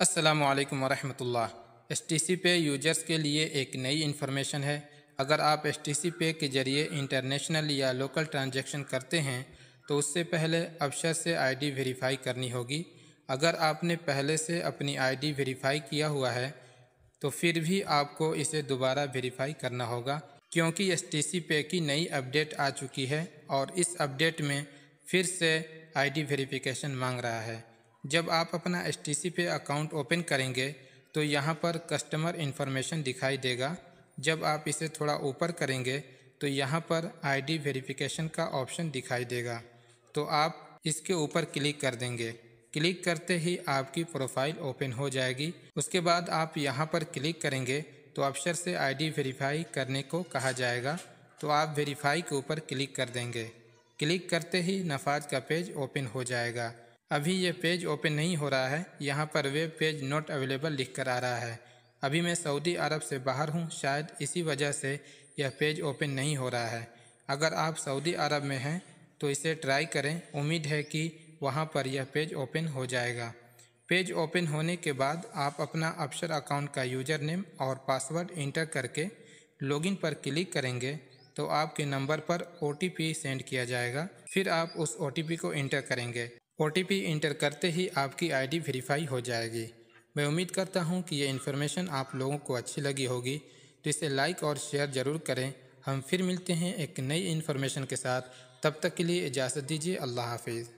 असलकम वरहमतुल्ला S T C पे users के लिए एक नई इन्फॉर्मेशन है अगर आप एस टी सी पे के ज़रिए इंटरनेशनल या लोकल ट्रांजेक्शन करते हैं तो उससे पहले अफसर से आई डी वेरीफाई करनी होगी अगर आपने पहले से अपनी आई डी वेरीफाई किया हुआ है तो फिर भी आपको इसे दोबारा वेरीफाई करना होगा क्योंकि एस टी सी पे की नई अपडेट आ चुकी है और इस अपडेट में फिर से आई डी वेरीफिकेशन मांग रहा है जब आप अपना S T pay account open करेंगे तो यहाँ पर कस्टमर इन्फॉर्मेशन दिखाई देगा जब आप इसे थोड़ा ऊपर करेंगे तो यहाँ पर आईडी वेरिफिकेशन का ऑप्शन दिखाई देगा तो आप इसके ऊपर क्लिक कर देंगे क्लिक करते ही आपकी प्रोफाइल ओपन हो जाएगी उसके बाद आप यहाँ पर क्लिक करेंगे तो अफसर से आईडी वेरीफाई करने को कहा जाएगा तो आप वेरीफाई के ऊपर क्लिक कर देंगे क्लिक करते ही नफाज का पेज ओपन हो जाएगा अभी ये पेज ओपन नहीं हो रहा है यहाँ पर वेब पेज नॉट अवेलेबल लिख कर आ रहा है अभी मैं सऊदी अरब से बाहर हूँ शायद इसी वजह से यह पेज ओपन नहीं हो रहा है अगर आप सऊदी अरब में हैं तो इसे ट्राई करें उम्मीद है कि वहाँ पर यह पेज ओपन हो जाएगा पेज ओपन होने के बाद आप अपना अप्सर अकाउंट का यूज़र नेम और पासवर्ड इंटर करके लॉगिन पर क्लिक करेंगे तो आपके नंबर पर ओ सेंड किया जाएगा फिर आप उस ओ को इंटर करेंगे ओ इंटर करते ही आपकी आईडी वेरीफाई हो जाएगी मैं उम्मीद करता हूँ कि ये इन्फॉर्मेशन आप लोगों को अच्छी लगी होगी तो इसे लाइक और शेयर ज़रूर करें हम फिर मिलते हैं एक नई इन्फॉर्मेशन के साथ तब तक के लिए इजाज़त दीजिए अल्लाह हाफिज़